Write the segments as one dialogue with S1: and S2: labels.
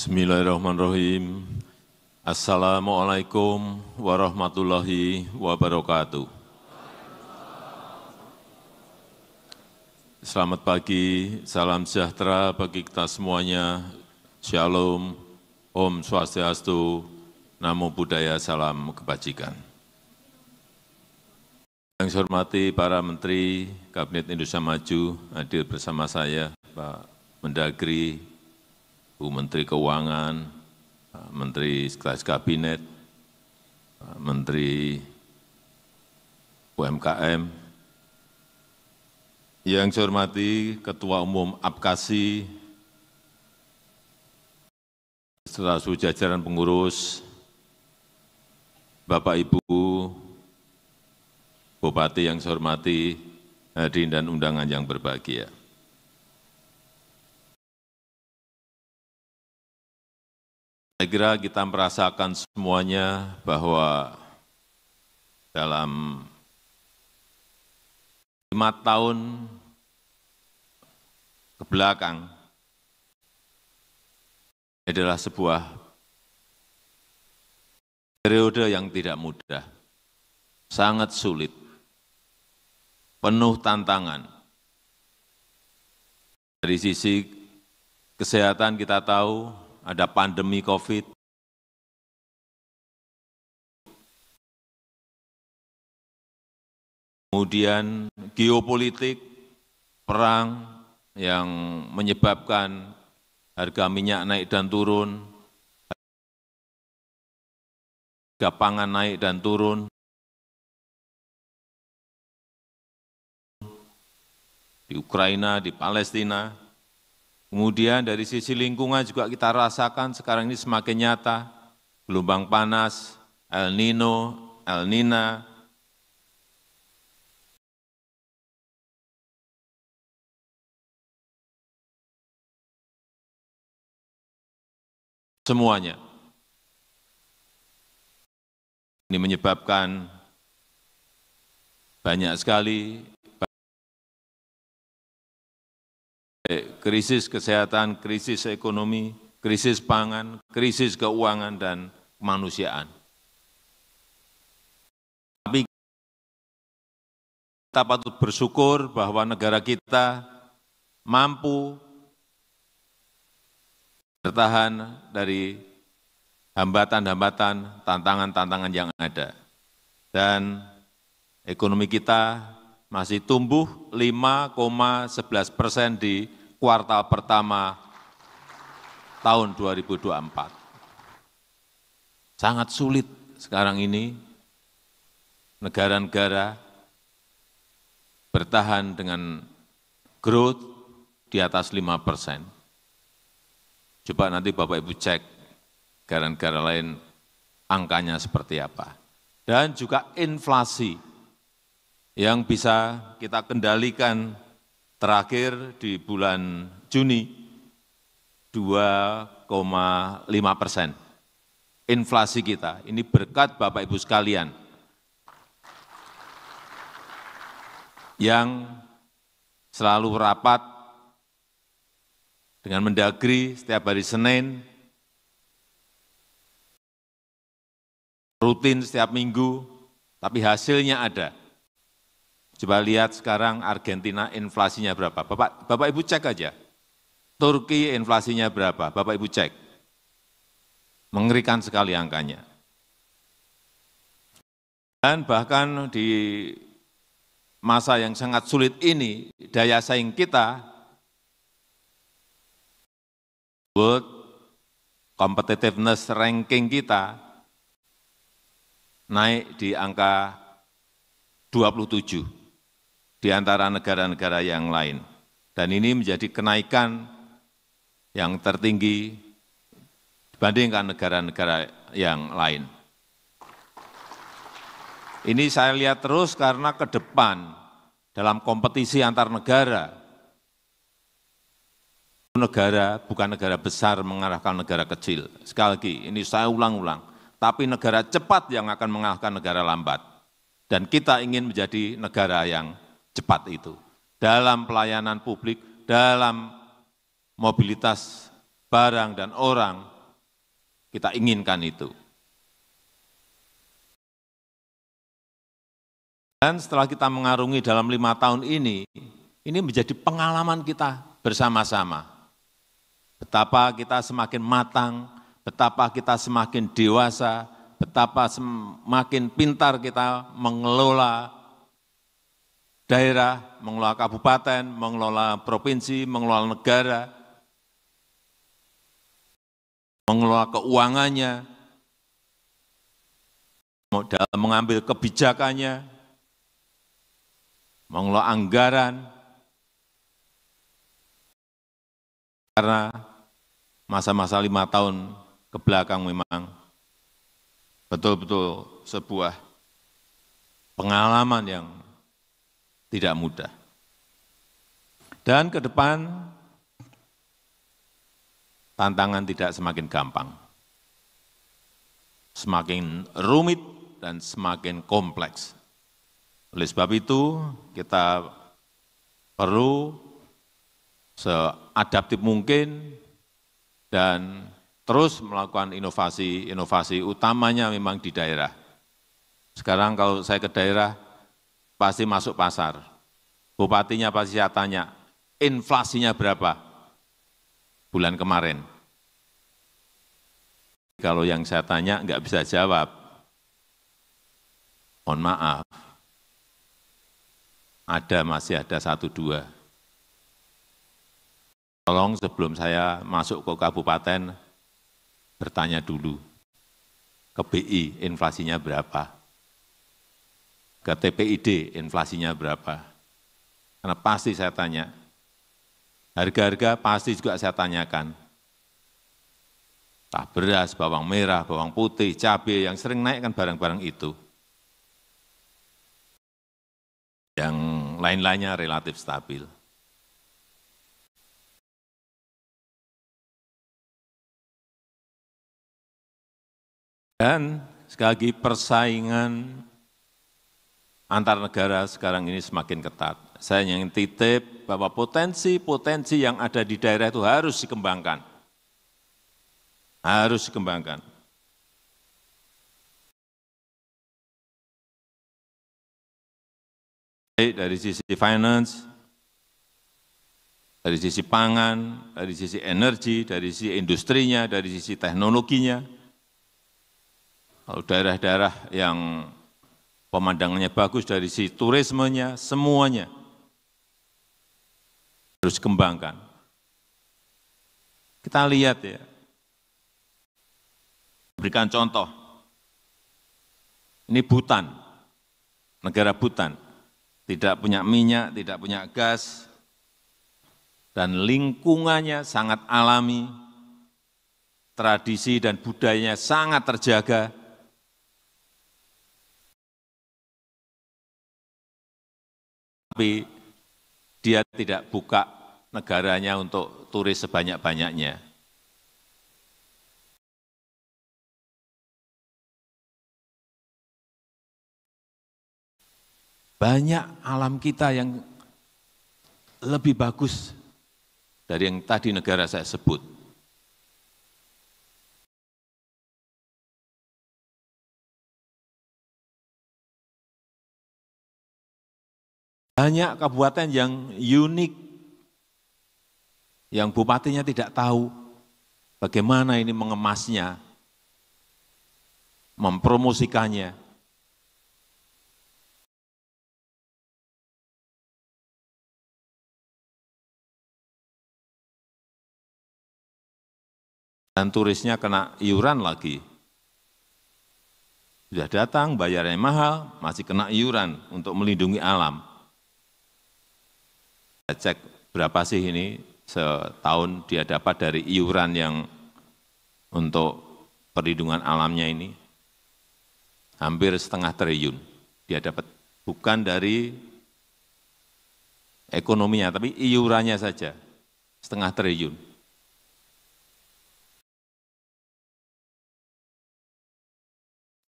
S1: Bismillahirrahmanirrahim. Assalamualaikum warahmatullahi wabarakatuh. Selamat pagi, salam sejahtera bagi kita semuanya. Shalom, Om Swastiastu, Namo Buddhaya, Salam Kebajikan. Yang saya hormati para Menteri Kabinet Indonesia Maju hadir bersama saya, Pak Mendagri, bu menteri keuangan, menteri sekretaris kabinet, menteri UMKM, yang saya hormati Ketua Umum Apkasi, setelah jajaran pengurus, Bapak Ibu, Bupati yang saya hormati, hadirin dan undangan yang berbahagia. Saya kira kita merasakan semuanya bahwa dalam lima tahun ke belakang adalah sebuah periode yang tidak mudah, sangat sulit, penuh tantangan. Dari sisi kesehatan kita tahu ada pandemi covid kemudian geopolitik, perang yang menyebabkan harga minyak naik dan turun,
S2: harga pangan naik dan turun,
S1: di Ukraina, di Palestina, Kemudian dari sisi lingkungan juga kita rasakan sekarang ini semakin nyata, gelombang panas, El Nino, El Nina,
S2: semuanya. Ini menyebabkan banyak
S1: sekali baik eh, krisis kesehatan, krisis ekonomi, krisis pangan, krisis keuangan, dan kemanusiaan. Tapi kita patut bersyukur bahwa negara kita mampu bertahan dari hambatan-hambatan, tantangan-tantangan yang ada. Dan ekonomi kita masih tumbuh 5,11 persen di kuartal pertama tahun 2024. Sangat sulit sekarang ini negara-negara bertahan dengan growth di atas 5 persen. Coba nanti Bapak-Ibu cek negara-negara lain angkanya seperti apa. Dan juga inflasi yang bisa kita kendalikan terakhir di bulan Juni 2,5 persen inflasi kita. Ini berkat Bapak-Ibu sekalian yang selalu rapat dengan mendagri setiap hari Senin, rutin setiap minggu, tapi hasilnya ada. Coba lihat sekarang Argentina inflasinya berapa. Bapak, Bapak Ibu cek aja. Turki inflasinya berapa, Bapak Ibu cek. Mengerikan sekali angkanya. Dan bahkan di masa yang sangat sulit ini, daya saing kita world competitiveness ranking kita naik di angka 27 di antara negara-negara yang lain. Dan ini menjadi kenaikan yang tertinggi dibandingkan negara-negara yang lain. Ini saya lihat terus karena ke depan dalam kompetisi antar negara, negara bukan negara besar mengarahkan negara kecil. Sekali lagi, ini saya ulang-ulang. Tapi negara cepat yang akan mengalahkan negara lambat. Dan kita ingin menjadi negara yang cepat itu dalam pelayanan publik, dalam mobilitas barang dan orang, kita inginkan itu. Dan setelah kita mengarungi dalam lima tahun ini, ini menjadi pengalaman kita bersama-sama. Betapa kita semakin matang, betapa kita semakin dewasa, betapa semakin pintar kita mengelola daerah, mengelola kabupaten, mengelola provinsi, mengelola negara, mengelola keuangannya, dalam mengambil kebijakannya, mengelola anggaran, karena masa-masa lima tahun ke belakang memang betul-betul sebuah pengalaman yang tidak mudah. Dan ke depan tantangan tidak semakin gampang, semakin rumit dan semakin kompleks. Oleh sebab itu kita perlu seadaptif mungkin dan terus melakukan inovasi-inovasi utamanya memang di daerah. Sekarang kalau saya ke daerah, pasti masuk pasar. Bupatinya pasti saya tanya, inflasinya berapa bulan kemarin? Kalau yang saya tanya nggak bisa jawab, mohon maaf, ada masih ada satu dua. Tolong sebelum saya masuk ke kabupaten, bertanya dulu ke BI inflasinya berapa ke TPID inflasinya berapa. Karena pasti saya tanya, harga-harga pasti juga saya tanyakan. Entah beras, bawang merah, bawang putih, cabai, yang sering naik kan barang-barang itu. Yang lain-lainnya relatif stabil. Dan sekali lagi persaingan antar negara sekarang ini semakin ketat. Saya ingin titip bahwa potensi-potensi yang ada di daerah itu harus dikembangkan. Harus dikembangkan. Baik dari sisi finance, dari sisi pangan, dari sisi energi, dari sisi industrinya, dari sisi teknologinya. Kalau daerah-daerah yang pemandangannya bagus dari sisi turismenya, semuanya harus kembangkan. Kita lihat ya, berikan contoh, ini Butan, negara Butan, tidak punya minyak, tidak punya gas, dan lingkungannya sangat alami, tradisi dan budayanya sangat terjaga, tapi dia tidak buka negaranya untuk turis sebanyak-banyaknya. Banyak alam kita yang lebih bagus dari yang tadi negara saya sebut. Banyak kabupaten yang unik, yang bupatinya tidak tahu bagaimana ini mengemasnya, mempromosikannya. Dan turisnya kena iuran lagi. Sudah datang, bayarnya mahal, masih kena iuran untuk melindungi alam cek berapa sih ini setahun dia dapat dari iuran yang untuk perlindungan alamnya ini. Hampir setengah triliun dia dapat. Bukan dari ekonominya, tapi iurannya saja. Setengah triliun.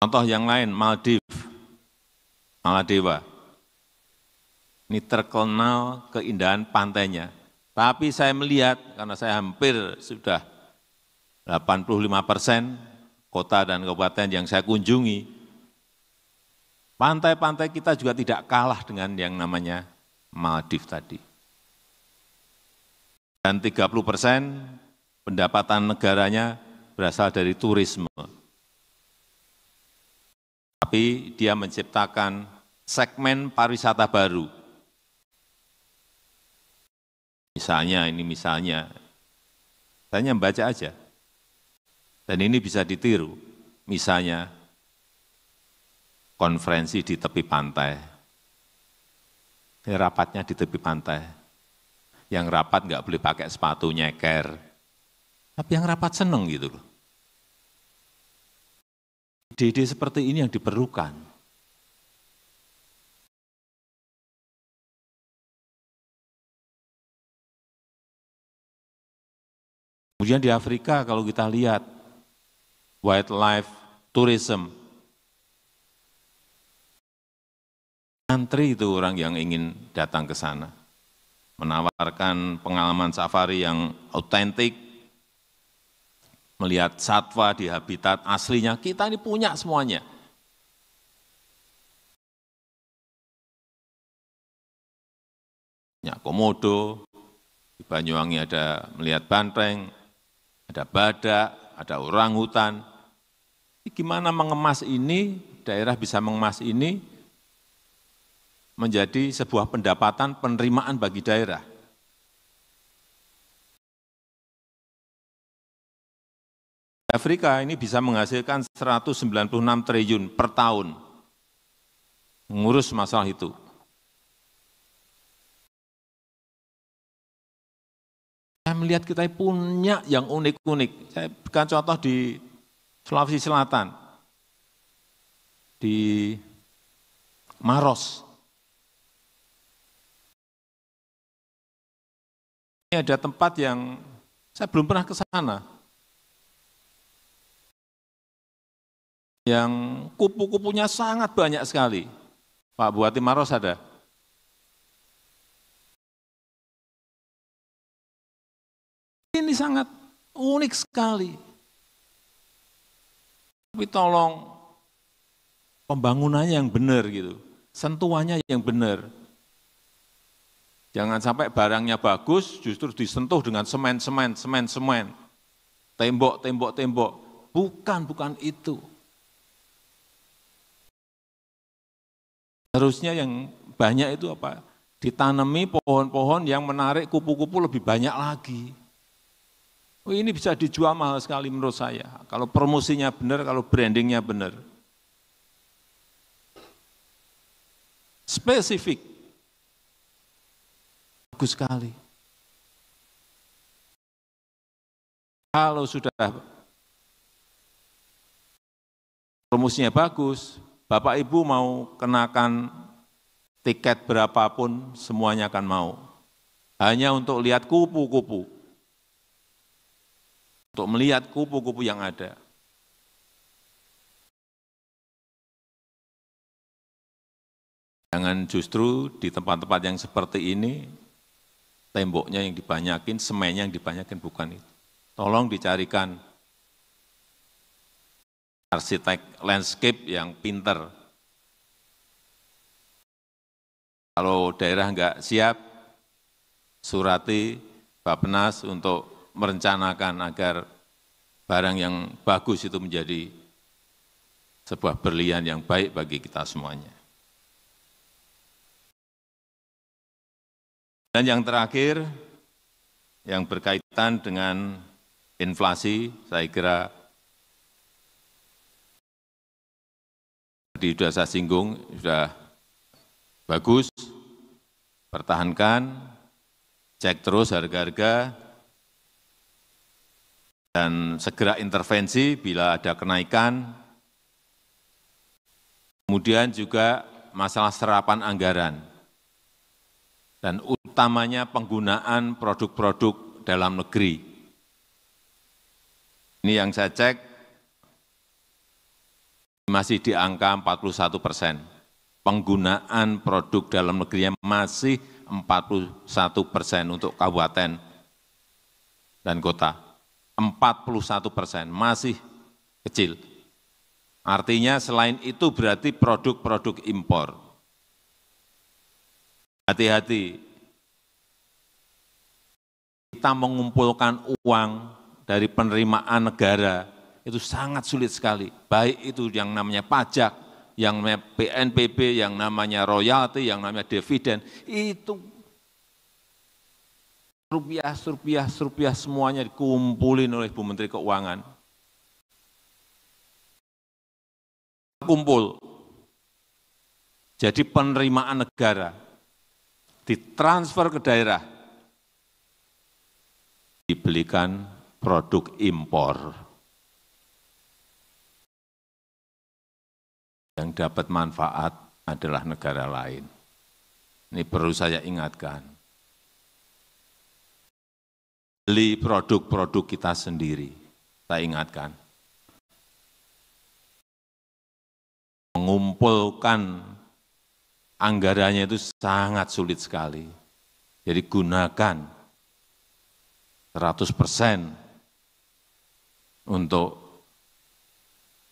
S1: Contoh yang lain, Maldives, Maladewa ini terkenal keindahan pantainya. Tapi saya melihat, karena saya hampir sudah 85 persen kota dan kabupaten yang saya kunjungi, pantai-pantai kita juga tidak kalah dengan yang namanya Maldives tadi. Dan 30 persen pendapatan negaranya berasal dari turisme. Tapi dia menciptakan segmen pariwisata baru, Misalnya, ini misalnya. Saya membaca aja. Dan ini bisa ditiru. Misalnya, konferensi di tepi pantai. Ini rapatnya di tepi pantai. Yang rapat nggak boleh pakai sepatu nyeker. Tapi yang rapat seneng gitu loh. Ide-ide seperti ini yang diperlukan. Kemudian di Afrika kalau kita lihat wildlife tourism antri itu orang yang ingin datang ke sana menawarkan pengalaman safari yang autentik melihat satwa di habitat aslinya kita ini punya semuanya punya komodo di Banyuwangi ada melihat banteng ada badak, ada orang hutan. Gimana mengemas ini, daerah bisa mengemas ini menjadi sebuah pendapatan penerimaan bagi daerah. Afrika ini bisa menghasilkan 196 triliun per tahun mengurus masalah itu. Saya melihat kita punya yang unik-unik. Saya berikan contoh di Sulawesi Selatan, di Maros. Ini ada tempat yang saya belum pernah ke sana. Yang kupu-kupunya sangat banyak sekali. Pak Buati Maros ada. Ini sangat unik sekali. Tapi tolong pembangunannya yang benar gitu, sentuhannya yang benar. Jangan sampai barangnya bagus justru disentuh dengan semen, semen, semen, semen. Tembok, tembok, tembok. Bukan, bukan itu. Harusnya yang banyak itu apa? Ditanami pohon-pohon yang menarik kupu-kupu lebih banyak lagi. Oh, ini bisa dijual mahal sekali menurut saya. Kalau promosinya benar, kalau brandingnya benar. Spesifik. Bagus sekali. Kalau sudah promosinya bagus, Bapak Ibu mau kenakan tiket berapapun semuanya akan mau. Hanya untuk lihat kupu-kupu untuk melihat kupu-kupu yang ada. Jangan justru di tempat-tempat yang seperti ini, temboknya yang dibanyakin, semennya yang dibanyakin, bukan itu. Tolong dicarikan arsitek landscape yang pinter. Kalau daerah enggak siap, surati Bapenas untuk merencanakan agar barang yang bagus itu menjadi sebuah berlian yang baik bagi kita semuanya. Dan yang terakhir, yang berkaitan dengan inflasi, saya kira tadi sudah saya singgung, sudah bagus, pertahankan, cek terus harga-harga, dan segera intervensi bila ada kenaikan. Kemudian juga masalah serapan anggaran, dan utamanya penggunaan produk-produk dalam negeri. Ini yang saya cek masih di angka 41 persen. Penggunaan produk dalam negerinya masih 41 persen untuk kabupaten dan kota empat persen, masih kecil. Artinya selain itu berarti produk-produk impor. Hati-hati, kita mengumpulkan uang dari penerimaan negara itu sangat sulit sekali. Baik itu yang namanya pajak, yang namanya PNBP, yang namanya royalti, yang namanya dividen, itu rupiah, rupiah, rupiah semuanya dikumpulin oleh Bu Menteri Keuangan. Kumpul. Jadi penerimaan negara ditransfer ke daerah. Dibelikan produk impor. Yang dapat manfaat adalah negara lain. Ini perlu saya ingatkan beli produk-produk kita sendiri. Saya ingatkan. Mengumpulkan anggarannya itu sangat sulit sekali. Jadi gunakan 100 persen untuk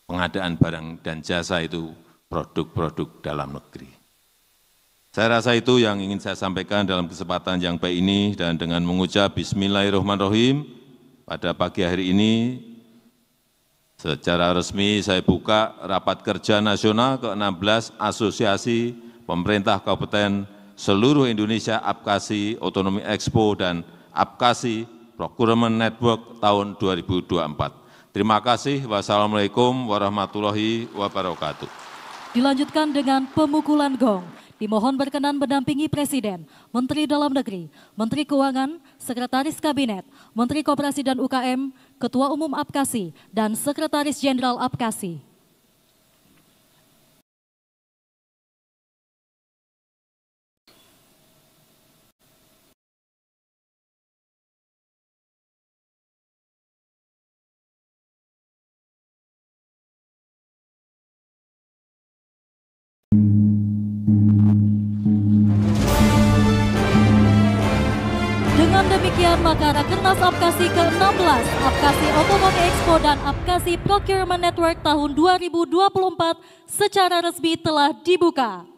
S1: pengadaan barang dan jasa itu produk-produk dalam negeri. Saya rasa itu yang ingin saya sampaikan dalam kesempatan yang baik ini dan dengan mengucap bismillahirrahmanirrahim pada pagi hari ini secara resmi saya buka rapat kerja nasional ke-16 Asosiasi Pemerintah Kabupaten seluruh Indonesia Apkasi Otonomi Expo dan Apkasi Procurement Network tahun 2024. Terima kasih. Wassalamualaikum warahmatullahi wabarakatuh. Dilanjutkan dengan pemukulan gong dimohon berkenan mendampingi Presiden, Menteri Dalam Negeri, Menteri Keuangan, Sekretaris Kabinet, Menteri Koperasi dan UKM, Ketua Umum Apkasi, dan Sekretaris Jenderal Apkasi.
S2: thank mm -hmm. you demikian maka Rakernas Apkasi ke-16, Apkasi Otomotif Expo
S1: dan Apkasi Procurement Network tahun 2024 secara resmi telah dibuka.